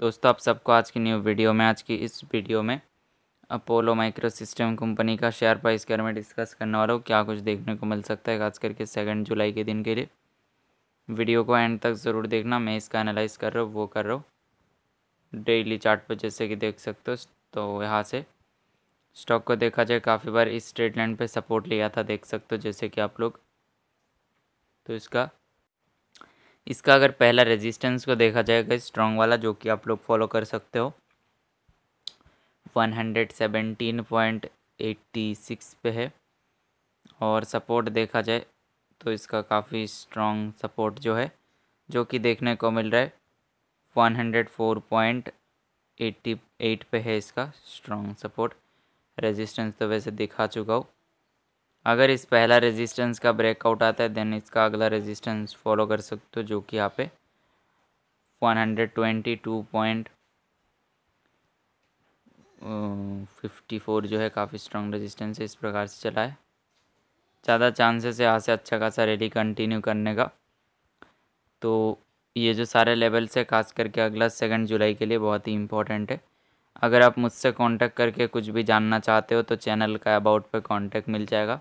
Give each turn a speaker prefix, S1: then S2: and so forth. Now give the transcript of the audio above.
S1: दोस्तों आप सबको आज की न्यू वीडियो में आज की इस वीडियो में अपोलो माइक्रो सिस्टम कंपनी का शेयर प्राइस के बारे में डिस्कस करने वाला हूँ क्या कुछ देखने को मिल सकता है खास करके सेकेंड जुलाई के दिन के लिए वीडियो को एंड तक ज़रूर देखना मैं इसका एनालाइज कर रहा हूँ वो कर रहा हूँ डेली चार्ट पर जैसे कि देख सकते हो तो यहाँ से स्टॉक को देखा जाए काफ़ी बार इस ट्रेड लाइन पर सपोर्ट लिया था देख सकते हो जैसे कि आप लोग तो इसका इसका अगर पहला रेजिस्टेंस को देखा जाएगा स्ट्रॉन्ग वाला जो कि आप लोग फॉलो कर सकते हो 117.86 पे है और सपोर्ट देखा जाए तो इसका काफ़ी स्ट्रॉन्ग सपोर्ट जो है जो कि देखने को मिल रहा है 104.88 पे है इसका स्ट्रॉन्ग सपोर्ट रेजिस्टेंस तो वैसे दिखा चुका हूँ अगर इस पहला रेजिस्टेंस का ब्रेकआउट आता है देन इसका अगला रेजिस्टेंस फॉलो कर सकते हो जो कि यहाँ पे 122.54 uh, जो है काफ़ी स्ट्रॉन्ग रेजिस्टेंस है इस प्रकार से चला है ज़्यादा चांसेस है यहाँ से अच्छा खासा रैली कंटिन्यू करने का तो ये जो सारे लेवल्स है खास करके अगला सेकेंड जुलाई के लिए बहुत ही इम्पोर्टेंट है अगर आप मुझसे कांटेक्ट करके कुछ भी जानना चाहते हो तो चैनल का अबाउट पे कांटेक्ट मिल जाएगा